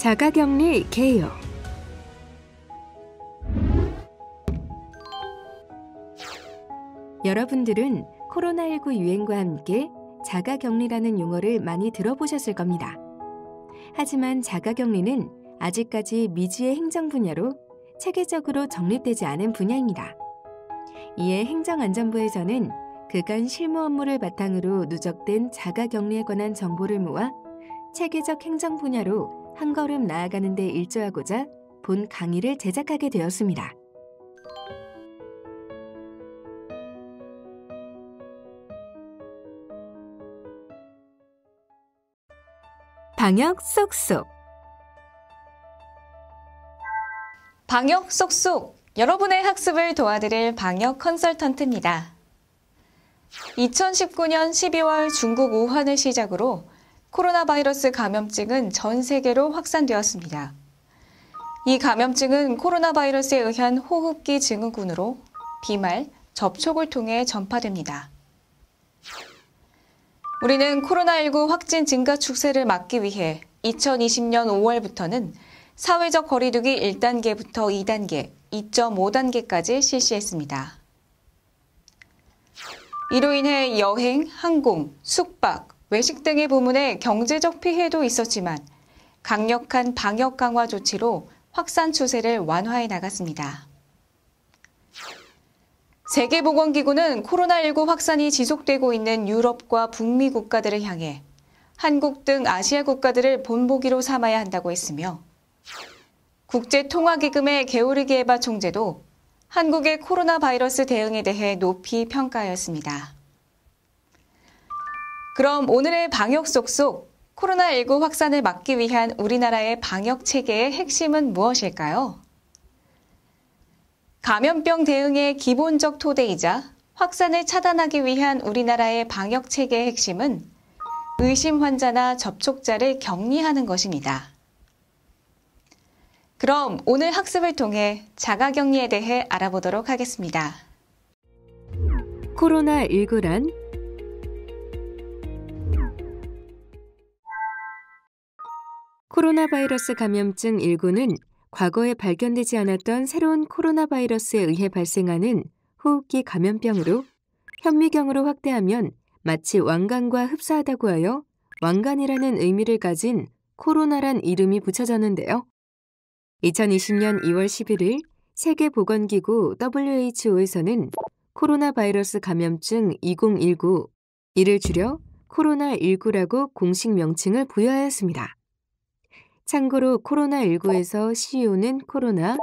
자가격리 개요. 여러분들은 코로나19 유행과 함께 자가격리라는 용어를 많이 들어보셨을 겁니다. 하지만 자가격리는 아직까지 미지의 행정 분야로 체계적으로 정립되지 않은 분야입니다. 이에 행정안전부에서는 그간 실무 업무를 바탕으로 누적된 자가격리에 관한 정보를 모아 체계적 행정 분야로 한 걸음 나아가는 데 일조하고자 본 강의를 제작하게 되었습니다. 방역 쏙쏙 방역 쏙쏙 여러분의 학습을 도와드릴 방역 컨설턴트입니다. 2019년 12월 중국 우한을 시작으로 코로나 바이러스 감염증은 전 세계로 확산되었습니다. 이 감염증은 코로나 바이러스에 의한 호흡기 증후군으로 비말, 접촉을 통해 전파됩니다. 우리는 코로나19 확진 증가 추세를 막기 위해 2020년 5월부터는 사회적 거리두기 1단계부터 2단계, 2.5단계까지 실시했습니다. 이로 인해 여행, 항공, 숙박, 외식 등의 부문에 경제적 피해도 있었지만 강력한 방역 강화 조치로 확산 추세를 완화해 나갔습니다. 세계보건기구는 코로나19 확산이 지속되고 있는 유럽과 북미 국가들을 향해 한국 등 아시아 국가들을 본보기로 삼아야 한다고 했으며 국제통화기금의 게오르기에바 총재도 한국의 코로나 바이러스 대응에 대해 높이 평가하였습니다. 그럼 오늘의 방역 속속 코로나19 확산을 막기 위한 우리나라의 방역 체계의 핵심은 무엇일까요? 감염병 대응의 기본적 토대이자 확산을 차단하기 위한 우리나라의 방역 체계의 핵심은 의심 환자나 접촉자를 격리하는 것입니다. 그럼 오늘 학습을 통해 자가 격리에 대해 알아보도록 하겠습니다. 코로나19란 코로나 바이러스 감염증 1구는 과거에 발견되지 않았던 새로운 코로나 바이러스에 의해 발생하는 호흡기 감염병으로 현미경으로 확대하면 마치 왕관과 흡사하다고 하여 왕관이라는 의미를 가진 코로나란 이름이 붙여졌는데요. 2020년 2월 11일 세계보건기구 WHO에서는 코로나 바이러스 감염증 2019, 이를 줄여 코로나19라고 공식 명칭을 부여하였습니다. 참고로 코로나19에서 c o 는 코로나,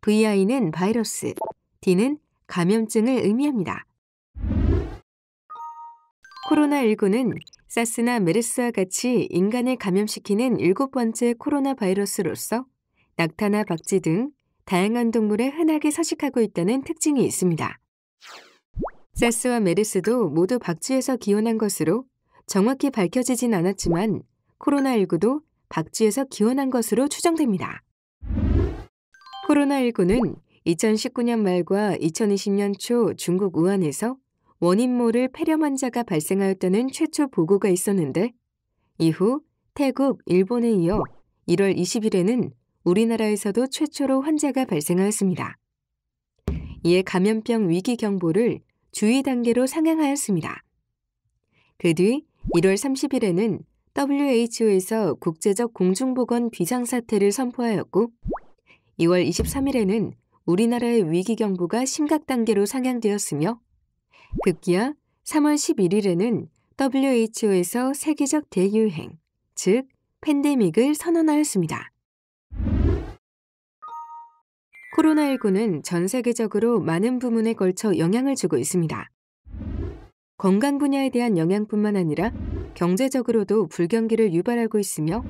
VI는 바이러스, D는 감염증을 의미합니다. 코로나19는 사스나 메르스와 같이 인간을 감염시키는 일곱 번째 코로나 바이러스로서 낙타나 박쥐 등 다양한 동물에 흔하게 서식하고 있다는 특징이 있습니다. 사스와 메르스도 모두 박쥐에서 기원한 것으로 정확히 밝혀지진 않았지만 코로나19도 박쥐에서 기원한 것으로 추정됩니다. 코로나19는 2019년 말과 2020년 초 중국 우한에서 원인 모를 폐렴 환자가 발생하였다는 최초 보고가 있었는데 이후 태국, 일본에 이어 1월 20일에는 우리나라에서도 최초로 환자가 발생하였습니다. 이에 감염병 위기 경보를 주의 단계로 상향하였습니다. 그 뒤 1월 30일에는 WHO에서 국제적 공중보건 비상사태를 선포하였고 2월 23일에는 우리나라의 위기경보가 심각단계로 상향되었으며 급기야 3월 11일에는 WHO에서 세계적 대유행, 즉 팬데믹을 선언하였습니다. 코로나19는 전 세계적으로 많은 부문에 걸쳐 영향을 주고 있습니다. 건강 분야에 대한 영향뿐만 아니라 경제적으로도 불경기를 유발하고 있으며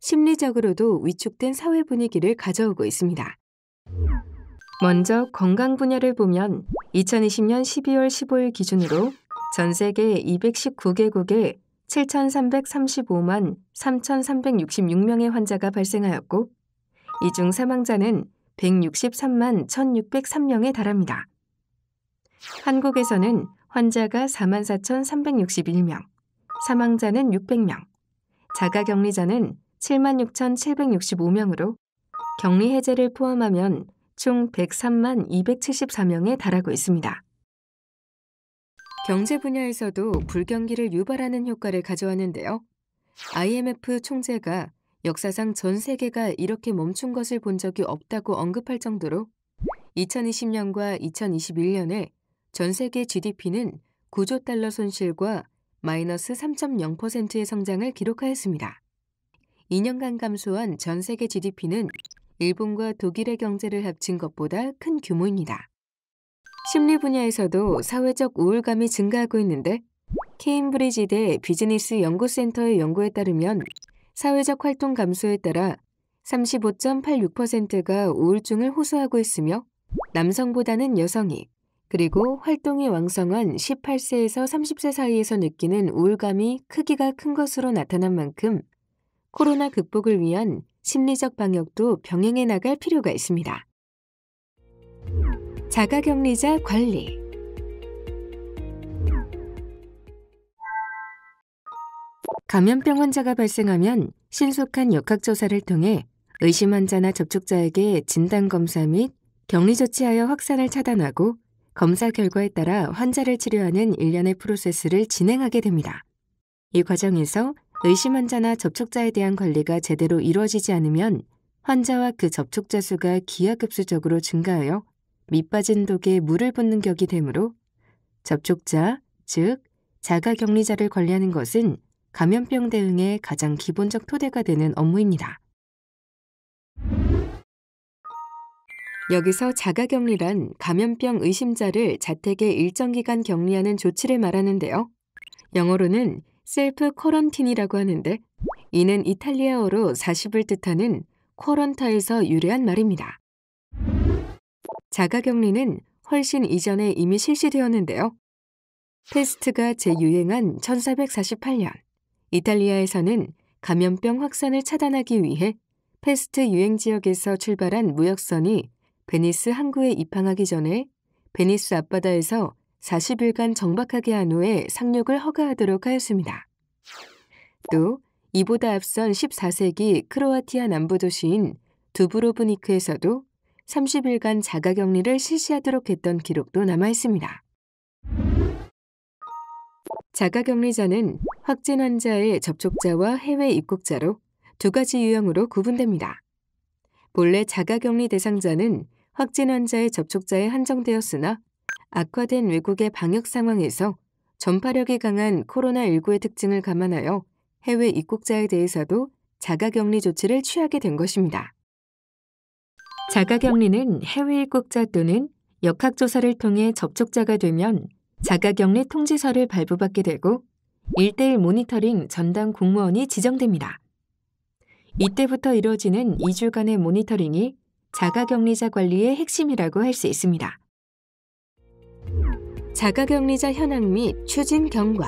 심리적으로도 위축된 사회 분위기를 가져오고 있습니다. 먼저 건강 분야를 보면 2020년 12월 15일 기준으로 전 세계 219개국에 7,335만 3,366명의 환자가 발생하였고 이 중 사망자는 163만 1,603명에 달합니다. 한국에서는 환자가 44,361명, 사망자는 600명, 자가격리자는 76,765명으로 격리 해제를 포함하면 총 103만 274명에 달하고 있습니다. 경제 분야에서도 불경기를 유발하는 효과를 가져왔는데요. IMF 총재가 역사상 전 세계가 이렇게 멈춘 것을 본 적이 없다고 언급할 정도로 2020년과 2021년에 전 세계 GDP는 9조 달러 손실과 마이너스 3.0%의 성장을 기록하였습니다. 2년간 감소한 전 세계 GDP는 일본과 독일의 경제를 합친 것보다 큰 규모입니다. 심리 분야에서도 사회적 우울감이 증가하고 있는데 케임브리지대 비즈니스 연구센터의 연구에 따르면 사회적 활동 감소에 따라 35.86%가 우울증을 호소하고 있으며 남성보다는 여성이 그리고 활동이 왕성한 18세에서 30세 사이에서 느끼는 우울감이 크기가 큰 것으로 나타난 만큼 코로나 극복을 위한 심리적 방역도 병행해 나갈 필요가 있습니다. 자가격리자 관리 감염병 환자가 발생하면 신속한 역학조사를 통해 의심 환자나 접촉자에게 진단검사 및 격리조치하여 확산을 차단하고 검사 결과에 따라 환자를 치료하는 일련의 프로세스를 진행하게 됩니다. 이 과정에서 의심 환자나 접촉자에 대한 관리가 제대로 이루어지지 않으면 환자와 그 접촉자 수가 기하급수적으로 증가하여 밑빠진 독에 물을 붓는 격이 되므로 접촉자, 즉 자가격리자를 관리하는 것은 감염병 대응의 가장 기본적 토대가 되는 업무입니다. 여기서 자가격리란 감염병 의심자를 자택에 일정 기간 격리하는 조치를 말하는데요. 영어로는 셀프 커런틴이라고 하는데 이는 이탈리아어로 40을 뜻하는 쿼런타에서 유래한 말입니다. 자가격리는 훨씬 이전에 이미 실시되었는데요. 테스트가 재유행한 1448년 이탈리아에서는 감염병 확산을 차단하기 위해 페스트 유행 지역에서 출발한 무역선이 베니스 항구에 입항하기 전에 베니스 앞바다에서 40일간 정박하게 한 후에 상륙을 허가하도록 하였습니다. 또 이보다 앞선 14세기 크로아티아 남부 도시인 두브로브니크에서도 30일간 자가 격리를 실시하도록 했던 기록도 남아 있습니다. 자가 격리자는 확진 환자의 접촉자와 해외 입국자로 두 가지 유형으로 구분됩니다. 본래 자가 격리 대상자는 확진 환자의 접촉자에 한정되었으나 악화된 외국의 방역 상황에서 전파력이 강한 코로나19의 특징을 감안하여 해외 입국자에 대해서도 자가격리 조치를 취하게 된 것입니다. 자가격리는 해외 입국자 또는 역학조사를 통해 접촉자가 되면 자가격리 통지서를 발부받게 되고 1대1 모니터링 전담 공무원이 지정됩니다. 이때부터 이루어지는 2주간의 모니터링이 자가격리자 관리의 핵심이라고 할 수 있습니다. 자가격리자 현황 및 추진 경과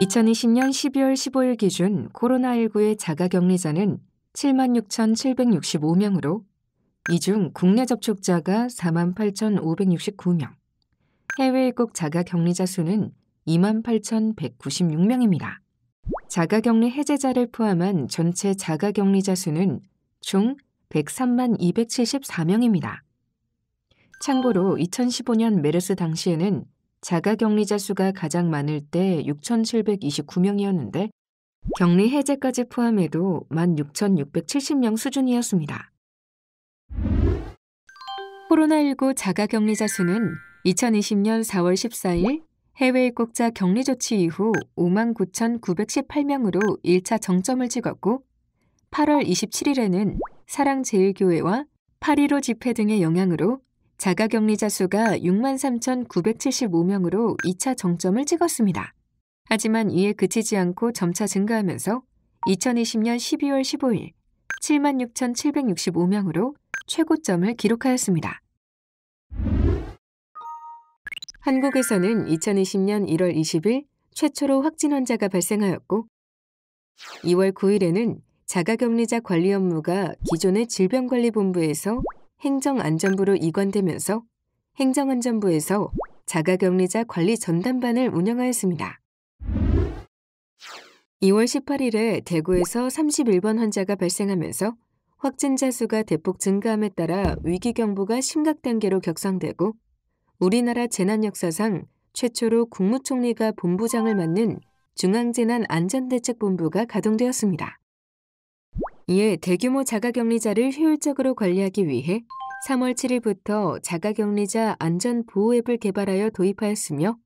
2020년 12월 15일 기준 코로나19의 자가격리자는 76,765명으로 만이중 국내 접촉자가 48,569명, 만 해외 입국 자가격리자 수는 28,196명입니다. 만 자가격리 해제자를 포함한 전체 자가격리자 수는 총 103만 274명입니다. 참고로 2015년 메르스 당시에는 자가격리자 수가 가장 많을 때 6,729명이었는데 격리 해제까지 포함해도 16,670명 수준이었습니다. 코로나19 자가격리자 수는 2020년 4월 14일 해외 입국자 격리 조치 이후 59,918명으로 1차 정점을 찍었고 8월 27일에는 사랑제일교회와 8.15 집회 등의 영향으로 자가격리자 수가 63,975명으로 2차 정점을 찍었습니다. 하지만 이에 그치지 않고 점차 증가하면서 2020년 12월 15일 76,765명으로 최고점을 기록하였습니다. 한국에서는 2020년 1월 20일 최초로 확진 환자가 발생하였고 2월 9일에는 자가격리자 관리 업무가 기존의 질병관리본부에서 행정안전부로 이관되면서 행정안전부에서 자가격리자 관리 전담반을 운영하였습니다. 2월 18일에 대구에서 31번 환자가 발생하면서 확진자 수가 대폭 증가함에 따라 위기경보가 심각단계로 격상되고 우리나라 재난 역사상 최초로 국무총리가 본부장을 맡는 중앙재난안전대책본부가 가동되었습니다. 이에 대규모 자가격리자를 효율적으로 관리하기 위해 3월 7일부터 자가격리자 안전보호 앱을 개발하여 도입하였으며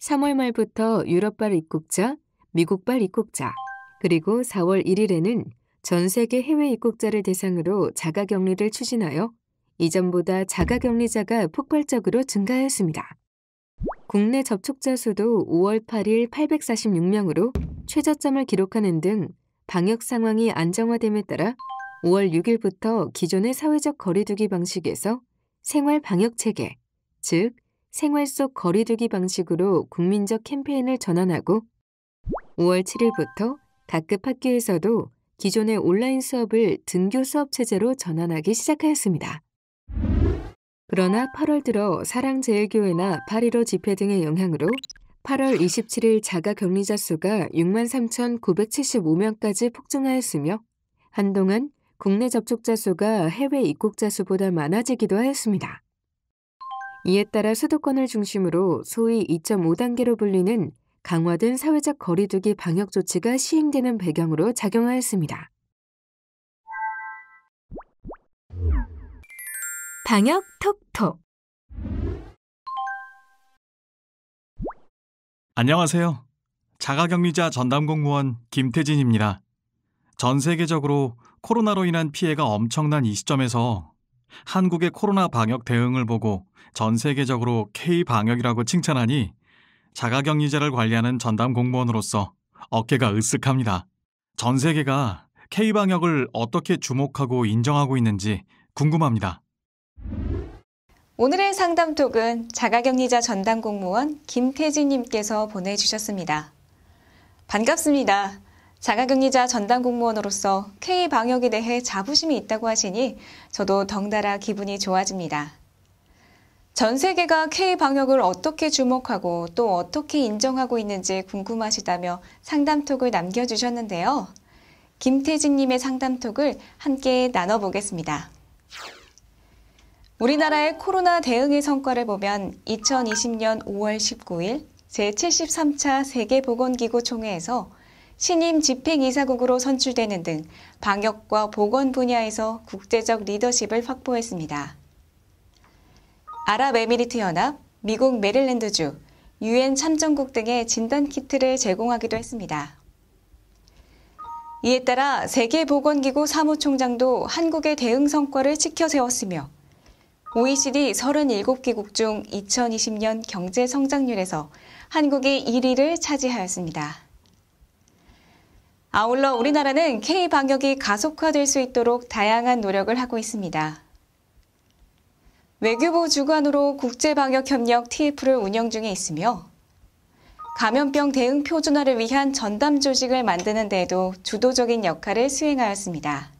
3월 말부터 유럽발 입국자, 미국발 입국자, 그리고 4월 1일에는 전 세계 해외 입국자를 대상으로 자가격리를 추진하여 이전보다 자가격리자가 폭발적으로 증가하였습니다. 국내 접촉자 수도 5월 8일 846명으로 최저점을 기록하는 등 방역 상황이 안정화됨에 따라 5월 6일부터 기존의 사회적 거리두기 방식에서 생활 방역 체계, 즉 생활 속 거리두기 방식으로 국민적 캠페인을 전환하고 5월 7일부터 각급 학교에서도 기존의 온라인 수업을 등교 수업 체제로 전환하기 시작하였습니다. 그러나 8월 들어 사랑제일교회나 8.15 집회 등의 영향으로 8월 27일 자가 격리자 수가 63,975명까지 폭증하였으며 한동안 국내 접촉자 수가 해외 입국자 수보다 많아지기도 하였습니다. 이에 따라 수도권을 중심으로 소위 2.5단계로 불리는 강화된 사회적 거리두기 방역 조치가 시행되는 배경으로 작용하였습니다. 방역 톡톡 안녕하세요. 자가격리자 전담공무원 김태진입니다. 전 세계적으로 코로나로 인한 피해가 엄청난 이 시점에서 한국의 코로나 방역 대응을 보고 전 세계적으로 K 방역이라고 칭찬하니 자가격리자를 관리하는 전담 공무원으로서 어깨가 으쓱합니다. 전 세계가 K 방역을 어떻게 주목하고 인정하고 있는지 궁금합니다. 오늘의 상담톡은 자가격리자 전담 공무원 김태진님께서 보내주셨습니다. 반갑습니다. 자가격리자 전담 공무원으로서 K방역에 대해 자부심이 있다고 하시니 저도 덩달아 기분이 좋아집니다. 전 세계가 K방역을 어떻게 주목하고 또 어떻게 인정하고 있는지 궁금하시다며 상담톡을 남겨주셨는데요. 김태진님의 상담톡을 함께 나눠보겠습니다. 우리나라의 코로나 대응의 성과를 보면 2020년 5월 19일 제73차 세계보건기구 총회에서 신임 집행이사국으로 선출되는 등 방역과 보건 분야에서 국제적 리더십을 확보했습니다. 아랍에미리트 연합, 미국 메릴랜드주, 유엔 참전국 등의 진단키트를 제공하기도 했습니다. 이에 따라 세계보건기구 사무총장도 한국의 대응 성과를 지켜 세웠으며 OECD 37개국 중 2020년 경제 성장률에서 한국이 1위를 차지하였습니다. 아울러 우리나라는 K 방역이 가속화될 수 있도록 다양한 노력을 하고 있습니다. 외교부 주관으로 국제방역협력 TF를 운영 중에 있으며 감염병 대응 표준화를 위한 전담 조직을 만드는 데에도 주도적인 역할을 수행하였습니다.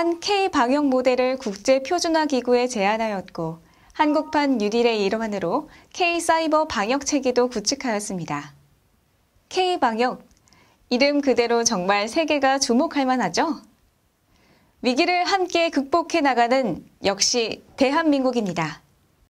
또한 K 방역 모델을 국제 표준화 기구에 제안하였고 한국판 뉴딜의 일환으로 K 사이버 방역 체계도 구축하였습니다. K 방역 이름 그대로 정말 세계가 주목할 만하죠? 위기를 함께 극복해 나가는 역시 대한민국입니다.